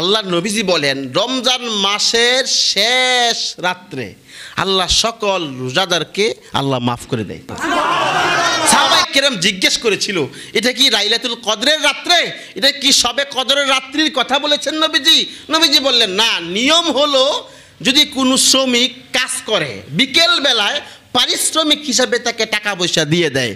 আল্লাহ নবীজি বলেন রমজান মাসের শেষ রাত্রে আল্লাহ সকল রোজাদারকে আল্লাহ মাফ করে দেয় জিজ্ঞেস করেছিল এটা কি রাইলাতুল কদরের রাত্রে এটা কি সবে কদরের রাত্রির কথা বলেছেন নবীজি নবীজি বললেন না নিয়ম হলো যদি কোনো শ্রমিক কাজ করে বিকেল বেলায় পারিশ্রমিক হিসাবে তাকে টাকা পয়সা দিয়ে দেয়